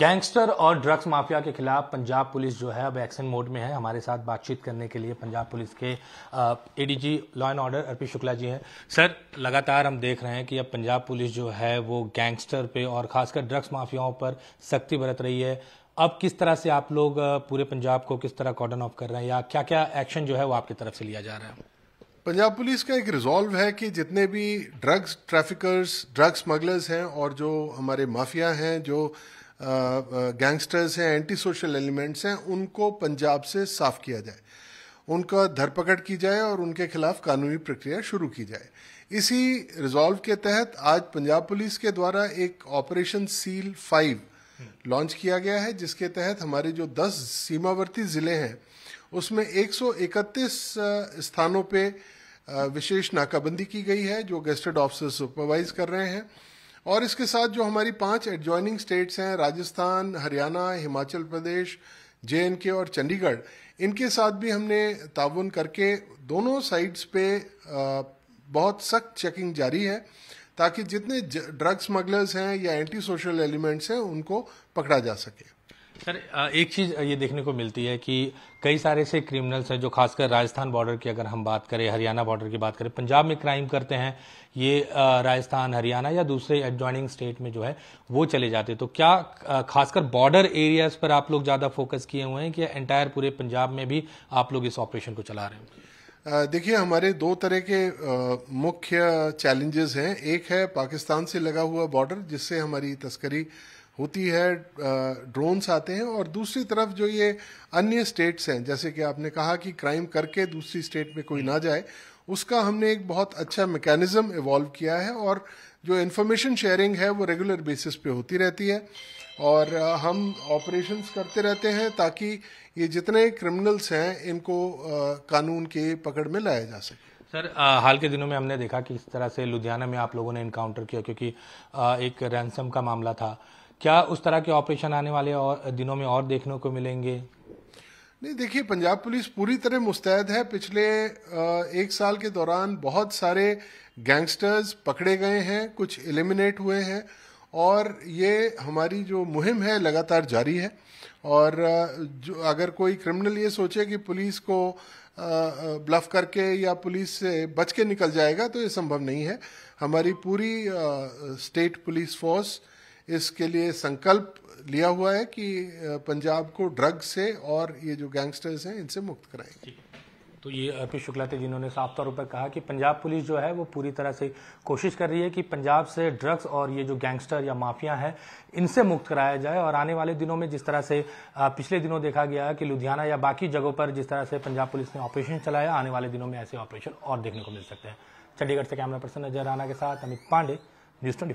gangster और drugs mafia के खिलाफ पंजाब पुलिस जो है अब एक्शन मोड में है हमारे साथ बातचीत करने के लिए पंजाब पुलिस के ADG law and order Arpit Shukla ji हैं सर लगातार हम देख रहे हैं कि अब पंजाब पुलिस जो है वो गैंगस्टर पे और खासकर ड्रग्स माफियाओं पर सख्ती बरत रही है अब किस तरह से आप लोग पूरे पंजाब को किस तरह कॉर्डन ऑफ कर रहे हैं या क्या क्या एक्शन जो है वो आपकी तरफ से लिया जा रहा है पंजाब पुलिस का एक रिजॉल्व है कि जितने भी ड्रग्स ट्रैफिकर्स ड्रग्स स्मगलर्स हैं और जो हमारे माफिया हैं जो गैंगस्टर्स हैं एंटी सोशल एलिमेंट्स हैं उनको पंजाब से साफ किया जाए उनका धरपकड़ की जाए और उनके खिलाफ कानूनी प्रक्रिया शुरू की जाए इसी रिजॉल्व के तहत आज पंजाब पुलिस के द्वारा एक ऑपरेशन सील फाइव लॉन्च किया गया है जिसके तहत हमारे जो दस सीमावर्ती ज़िले हैं उसमें 131 स्थानों पे विशेष नाकाबंदी की गई है जो गेस्टेड ऑफिसर सुपरवाइज कर रहे हैं और इसके साथ जो हमारी पांच एडजॉइनिंग स्टेट्स हैं राजस्थान हरियाणा हिमाचल प्रदेश जे और चंडीगढ़ इनके साथ भी हमने ताउन करके दोनों साइड्स पे बहुत सख्त चेकिंग जारी है ताकि जितने ड्रग स्मगलर्स हैं या एंटी सोशल एलिमेंट्स हैं उनको पकड़ा जा सके सर एक चीज़ ये देखने को मिलती है कि कई सारे ऐसे क्रिमिनल्स हैं जो खासकर राजस्थान बॉर्डर की अगर हम बात करें हरियाणा बॉर्डर की बात करें पंजाब में क्राइम करते हैं ये राजस्थान हरियाणा या दूसरे एडजॉइनिंग स्टेट में जो है वो चले जाते तो क्या खासकर बॉर्डर एरियाज पर आप लोग ज़्यादा फोकस किए हुए हैं कि एंटायर पूरे पंजाब में भी आप लोग इस ऑपरेशन को चला रहे हैं देखिए हमारे दो तरह के मुख्य चैलेंजेस हैं एक है पाकिस्तान से लगा हुआ बॉर्डर जिससे हमारी तस्करी होती है ड्रोन्स आते हैं और दूसरी तरफ जो ये अन्य स्टेट्स हैं जैसे कि आपने कहा कि क्राइम करके दूसरी स्टेट में कोई ना जाए उसका हमने एक बहुत अच्छा मैकेनिज्म इवॉल्व किया है और जो इन्फॉर्मेशन शेयरिंग है वो रेगुलर बेसिस पे होती रहती है और हम ऑपरेशंस करते रहते हैं ताकि ये जितने क्रिमिनल्स हैं इनको कानून के पकड़ में लाया जा सके सर आ, हाल के दिनों में हमने देखा कि इस तरह से लुधियाना में आप लोगों ने इनकाउंटर किया क्योंकि आ, एक रैंसम का मामला था क्या उस तरह के ऑपरेशन आने वाले और दिनों में और देखने को मिलेंगे नहीं देखिए पंजाब पुलिस पूरी तरह मुस्तैद है पिछले एक साल के दौरान बहुत सारे गैंगस्टर्स पकड़े गए हैं कुछ एलिमिनेट हुए हैं और ये हमारी जो मुहिम है लगातार जारी है और जो अगर कोई क्रिमिनल ये सोचे कि पुलिस को ब्लफ करके या पुलिस से बच के निकल जाएगा तो ये संभव नहीं है हमारी पूरी स्टेट पुलिस फोर्स इसके लिए संकल्प लिया हुआ है कि पंजाब को ड्रग से और ये जो गैंगस्टर्स हैं इनसे मुक्त कराएंगे तो ये अर्पित शुक्ला थे जिन्होंने साफ तौर पर कहा कि पंजाब पुलिस जो है वो पूरी तरह से कोशिश कर रही है कि पंजाब से ड्रग्स और ये जो गैंगस्टर या माफिया है इनसे मुक्त कराया जाए और आने वाले दिनों में जिस तरह से पिछले दिनों देखा गया कि लुधियाना या बाकी जगहों पर जिस तरह से पंजाब पुलिस ने ऑपरेशन चलाया आने वाले दिनों में ऐसे ऑपरेशन और देखने को मिल सकते हैं चंडीगढ़ से कैमरा पर्सन अजय राणा के साथ अमित पांडे न्यूज ट्वेंटी